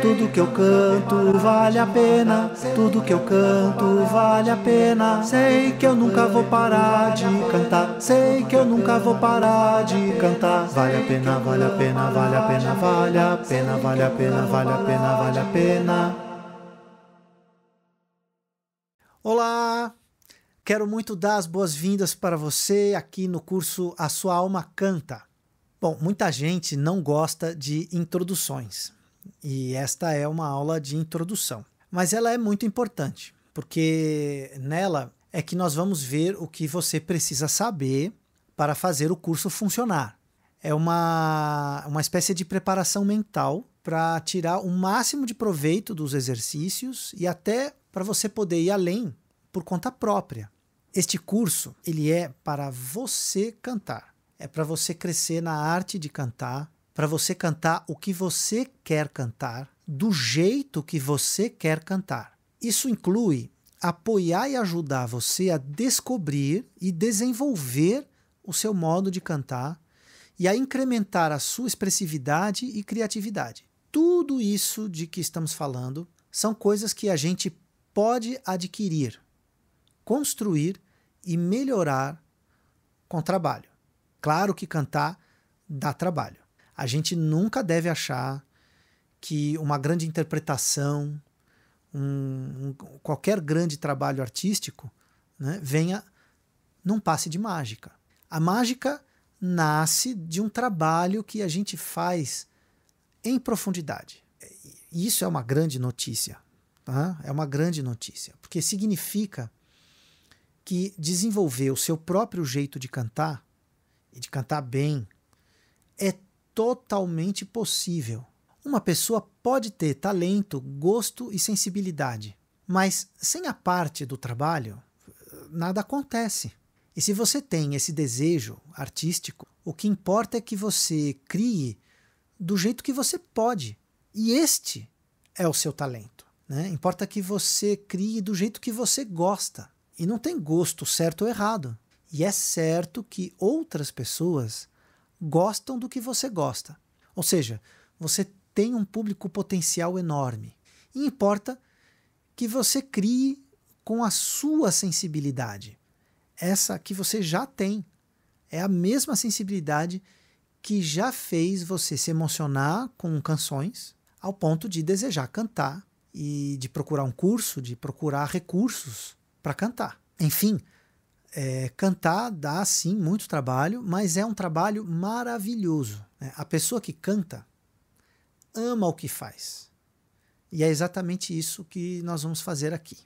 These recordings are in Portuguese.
Tudo que eu canto vale a pena, tudo que eu canto vale a pena. Sei que eu nunca vou parar de cantar, sei que eu nunca vou parar de cantar. Vale a pena, vale a pena, vale a pena, vale a pena, vale a pena, vale a pena, vale a pena. Olá! Quero muito dar as boas-vindas para você aqui no curso A Sua Alma Canta. Bom, muita gente não gosta de introduções e esta é uma aula de introdução. Mas ela é muito importante, porque nela é que nós vamos ver o que você precisa saber para fazer o curso funcionar. É uma, uma espécie de preparação mental para tirar o máximo de proveito dos exercícios e até para você poder ir além por conta própria. Este curso, ele é para você cantar. É para você crescer na arte de cantar, para você cantar o que você quer cantar, do jeito que você quer cantar. Isso inclui apoiar e ajudar você a descobrir e desenvolver o seu modo de cantar e a incrementar a sua expressividade e criatividade. Tudo isso de que estamos falando são coisas que a gente pode adquirir, construir e melhorar com trabalho. Claro que cantar dá trabalho. A gente nunca deve achar que uma grande interpretação, um, um, qualquer grande trabalho artístico, né, venha num passe de mágica. A mágica nasce de um trabalho que a gente faz em profundidade. Isso é uma grande notícia. Tá? É uma grande notícia, porque significa que desenvolver o seu próprio jeito de cantar e de cantar bem é totalmente possível. Uma pessoa pode ter talento, gosto e sensibilidade, mas sem a parte do trabalho, nada acontece. E se você tem esse desejo artístico, o que importa é que você crie do jeito que você pode. E este é o seu talento. Né? Importa que você crie do jeito que você gosta. E não tem gosto certo ou errado. E é certo que outras pessoas gostam do que você gosta. Ou seja, você tem um público potencial enorme. E importa que você crie com a sua sensibilidade. Essa que você já tem. É a mesma sensibilidade que já fez você se emocionar com canções ao ponto de desejar cantar e de procurar um curso, de procurar recursos para cantar. Enfim, é, cantar dá sim muito trabalho, mas é um trabalho maravilhoso. Né? A pessoa que canta ama o que faz. E é exatamente isso que nós vamos fazer aqui.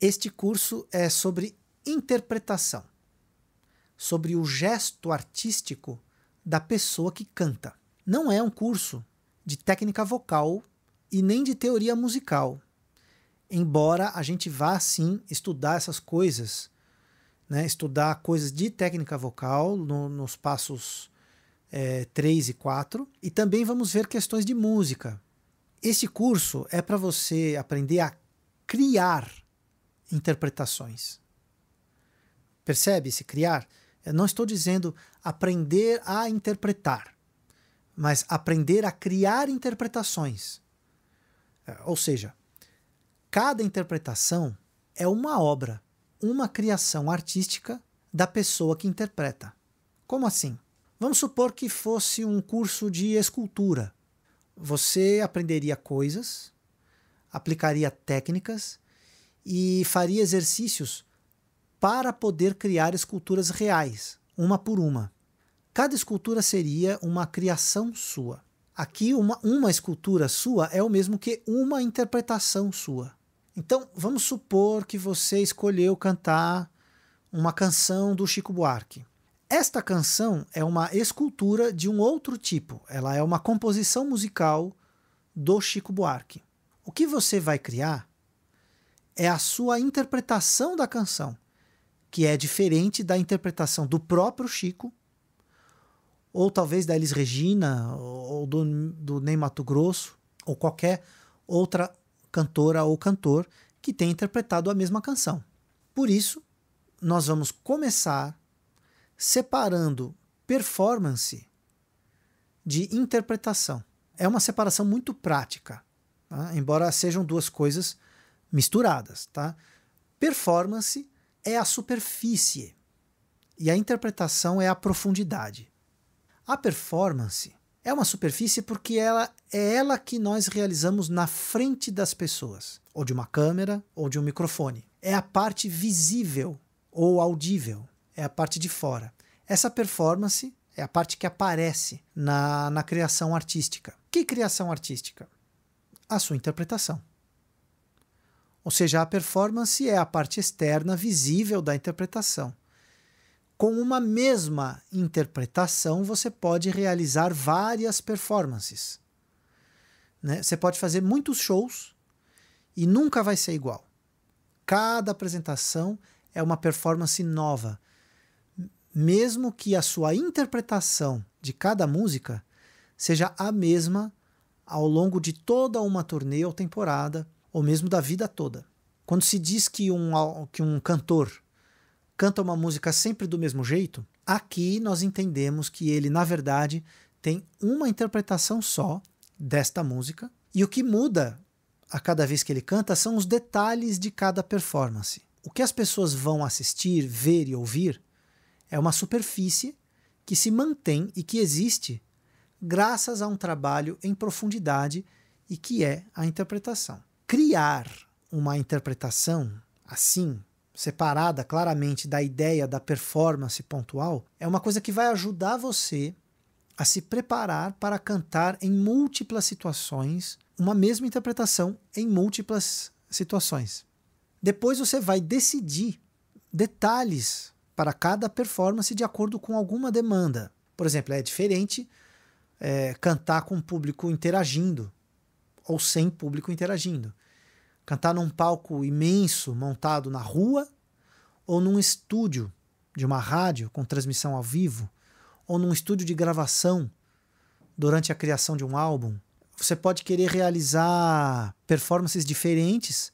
Este curso é sobre interpretação, sobre o gesto artístico da pessoa que canta. Não é um curso de técnica vocal e nem de teoria musical embora a gente vá sim estudar essas coisas, né? estudar coisas de técnica vocal no, nos passos é, 3 e 4, e também vamos ver questões de música. Este curso é para você aprender a criar interpretações. Percebe se criar? Eu não estou dizendo aprender a interpretar, mas aprender a criar interpretações. É, ou seja, Cada interpretação é uma obra, uma criação artística da pessoa que interpreta. Como assim? Vamos supor que fosse um curso de escultura. Você aprenderia coisas, aplicaria técnicas e faria exercícios para poder criar esculturas reais, uma por uma. Cada escultura seria uma criação sua. Aqui, uma, uma escultura sua é o mesmo que uma interpretação sua. Então, vamos supor que você escolheu cantar uma canção do Chico Buarque. Esta canção é uma escultura de um outro tipo, ela é uma composição musical do Chico Buarque. O que você vai criar é a sua interpretação da canção, que é diferente da interpretação do próprio Chico, ou talvez da Elis Regina, ou do, do Ney Mato Grosso, ou qualquer outra cantora ou cantor que tem interpretado a mesma canção. Por isso, nós vamos começar separando performance de interpretação. É uma separação muito prática, tá? embora sejam duas coisas misturadas. Tá? Performance é a superfície e a interpretação é a profundidade. A performance é uma superfície porque ela é ela que nós realizamos na frente das pessoas, ou de uma câmera, ou de um microfone. É a parte visível ou audível, é a parte de fora. Essa performance é a parte que aparece na, na criação artística. Que criação artística? A sua interpretação. Ou seja, a performance é a parte externa visível da interpretação. Com uma mesma interpretação, você pode realizar várias performances. Né? Você pode fazer muitos shows e nunca vai ser igual. Cada apresentação é uma performance nova. Mesmo que a sua interpretação de cada música seja a mesma ao longo de toda uma turnê ou temporada, ou mesmo da vida toda. Quando se diz que um, que um cantor canta uma música sempre do mesmo jeito, aqui nós entendemos que ele, na verdade, tem uma interpretação só desta música. E o que muda a cada vez que ele canta são os detalhes de cada performance. O que as pessoas vão assistir, ver e ouvir é uma superfície que se mantém e que existe graças a um trabalho em profundidade e que é a interpretação. Criar uma interpretação assim separada claramente da ideia da performance pontual, é uma coisa que vai ajudar você a se preparar para cantar em múltiplas situações uma mesma interpretação em múltiplas situações. Depois você vai decidir detalhes para cada performance de acordo com alguma demanda. Por exemplo, é diferente é, cantar com o público interagindo ou sem público interagindo. Cantar num palco imenso montado na rua ou num estúdio de uma rádio com transmissão ao vivo ou num estúdio de gravação durante a criação de um álbum. Você pode querer realizar performances diferentes,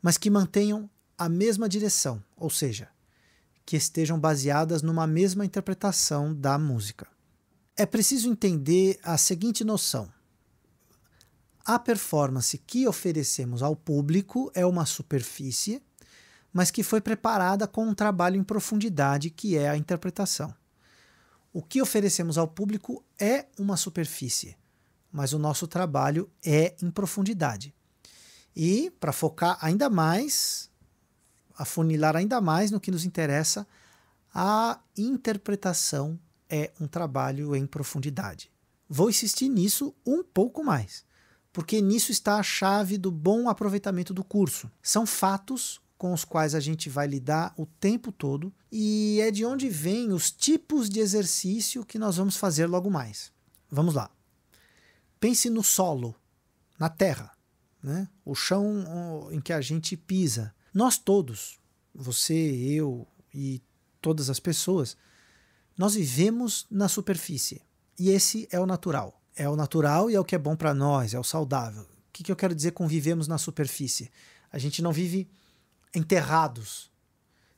mas que mantenham a mesma direção, ou seja, que estejam baseadas numa mesma interpretação da música. É preciso entender a seguinte noção: a performance que oferecemos ao público é uma superfície, mas que foi preparada com um trabalho em profundidade que é a interpretação. O que oferecemos ao público é uma superfície, mas o nosso trabalho é em profundidade. E, para focar ainda mais, afunilar ainda mais no que nos interessa, a interpretação é um trabalho em profundidade. Vou insistir nisso um pouco mais porque nisso está a chave do bom aproveitamento do curso. São fatos com os quais a gente vai lidar o tempo todo e é de onde vêm os tipos de exercício que nós vamos fazer logo mais. Vamos lá. Pense no solo, na terra, né? o chão em que a gente pisa. Nós todos, você, eu e todas as pessoas, nós vivemos na superfície. E esse é o natural é o natural e é o que é bom para nós, é o saudável. O que, que eu quero dizer com vivemos na superfície? A gente não vive enterrados,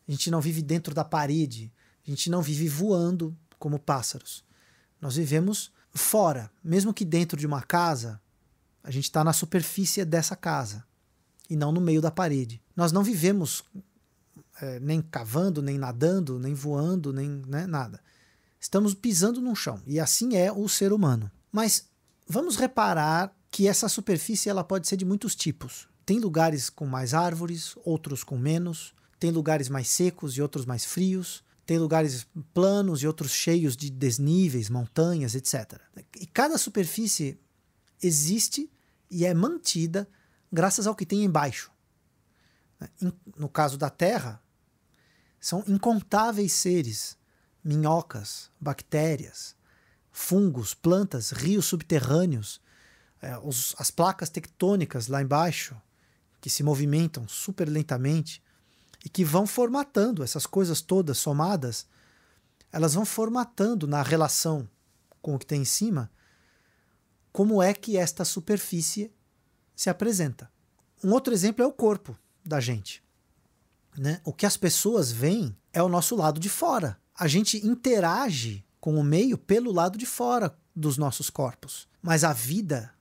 a gente não vive dentro da parede, a gente não vive voando como pássaros. Nós vivemos fora, mesmo que dentro de uma casa, a gente está na superfície dessa casa e não no meio da parede. Nós não vivemos é, nem cavando, nem nadando, nem voando, nem né, nada. Estamos pisando no chão. E assim é o ser humano. Mas vamos reparar que essa superfície ela pode ser de muitos tipos. Tem lugares com mais árvores, outros com menos, tem lugares mais secos e outros mais frios, tem lugares planos e outros cheios de desníveis, montanhas, etc. E cada superfície existe e é mantida graças ao que tem embaixo. No caso da Terra, são incontáveis seres, minhocas, bactérias, fungos, plantas, rios subterrâneos, é, os, as placas tectônicas lá embaixo, que se movimentam super lentamente e que vão formatando essas coisas todas somadas, elas vão formatando na relação com o que tem em cima como é que esta superfície se apresenta. Um outro exemplo é o corpo da gente. Né? O que as pessoas veem é o nosso lado de fora. A gente interage com o meio pelo lado de fora dos nossos corpos. Mas a vida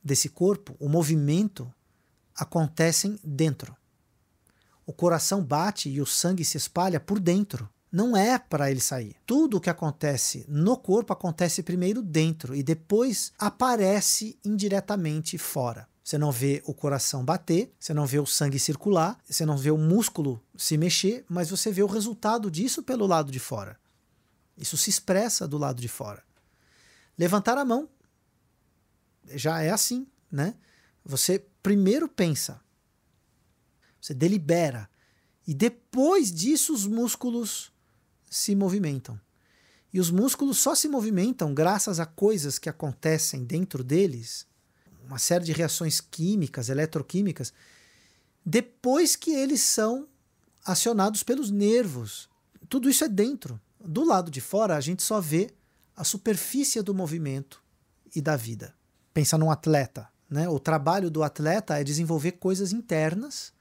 desse corpo, o movimento, acontecem dentro. O coração bate e o sangue se espalha por dentro. Não é para ele sair. Tudo o que acontece no corpo acontece primeiro dentro e depois aparece indiretamente fora. Você não vê o coração bater, você não vê o sangue circular, você não vê o músculo se mexer, mas você vê o resultado disso pelo lado de fora. Isso se expressa do lado de fora. Levantar a mão já é assim, né? Você primeiro pensa, você delibera, e depois disso os músculos se movimentam. E os músculos só se movimentam graças a coisas que acontecem dentro deles, uma série de reações químicas, eletroquímicas, depois que eles são acionados pelos nervos. Tudo isso é dentro, do lado de fora, a gente só vê a superfície do movimento e da vida. Pensa num atleta. Né? O trabalho do atleta é desenvolver coisas internas,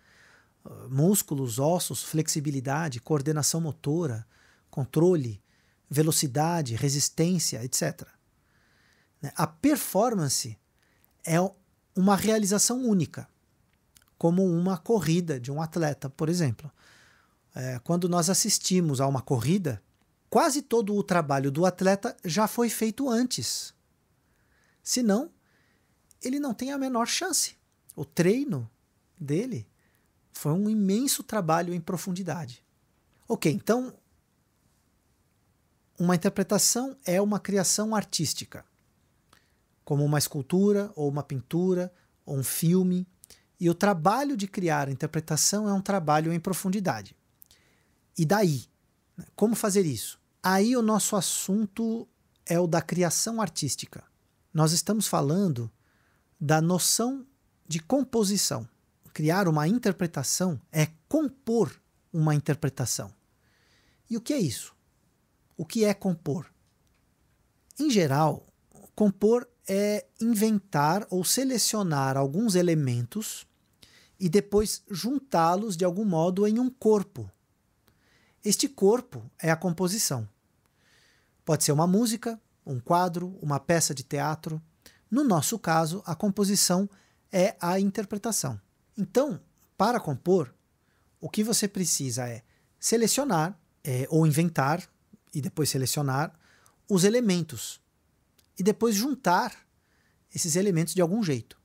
ah, músculos, ossos, flexibilidade, coordenação motora, controle, velocidade, resistência, etc. Né? A performance é uma realização única, como uma corrida de um atleta, por exemplo. É, quando nós assistimos a uma corrida, quase todo o trabalho do atleta já foi feito antes. Senão, ele não tem a menor chance. O treino dele foi um imenso trabalho em profundidade. Ok, então uma interpretação é uma criação artística, como uma escultura, ou uma pintura, ou um filme. E o trabalho de criar a interpretação é um trabalho em profundidade. E daí? Né, como fazer isso? Aí o nosso assunto é o da criação artística. Nós estamos falando da noção de composição. Criar uma interpretação é compor uma interpretação. E o que é isso? O que é compor? Em geral, compor é inventar ou selecionar alguns elementos e depois juntá-los de algum modo em um corpo. Este corpo é a composição. Pode ser uma música, um quadro, uma peça de teatro. No nosso caso, a composição é a interpretação. Então, para compor, o que você precisa é selecionar é, ou inventar e depois selecionar os elementos e depois juntar esses elementos de algum jeito.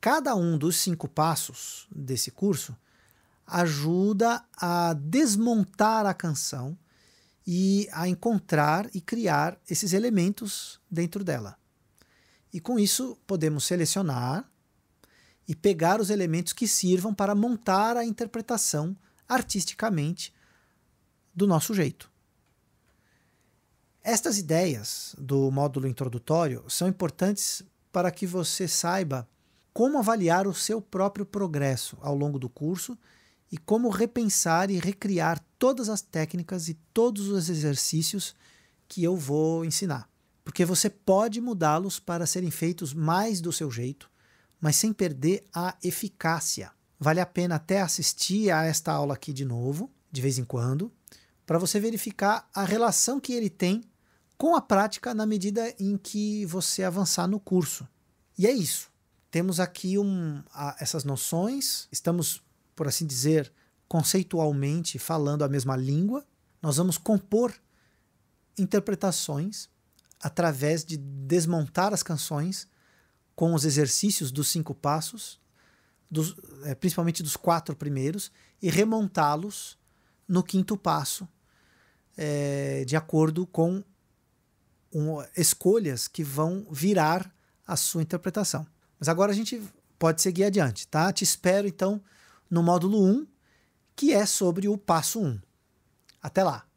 Cada um dos cinco passos desse curso ajuda a desmontar a canção e a encontrar e criar esses elementos dentro dela. E com isso, podemos selecionar e pegar os elementos que sirvam para montar a interpretação artisticamente do nosso jeito. Estas ideias do módulo introdutório são importantes para que você saiba como avaliar o seu próprio progresso ao longo do curso e como repensar e recriar todas as técnicas e todos os exercícios que eu vou ensinar. Porque você pode mudá-los para serem feitos mais do seu jeito, mas sem perder a eficácia. Vale a pena até assistir a esta aula aqui de novo, de vez em quando, para você verificar a relação que ele tem com a prática na medida em que você avançar no curso. E é isso. Temos aqui um, a, essas noções, estamos por assim dizer, conceitualmente falando a mesma língua, nós vamos compor interpretações através de desmontar as canções com os exercícios dos cinco passos, dos, é, principalmente dos quatro primeiros, e remontá-los no quinto passo, é, de acordo com um, escolhas que vão virar a sua interpretação. Mas agora a gente pode seguir adiante, tá? Te espero então no módulo 1, que é sobre o passo 1. Até lá!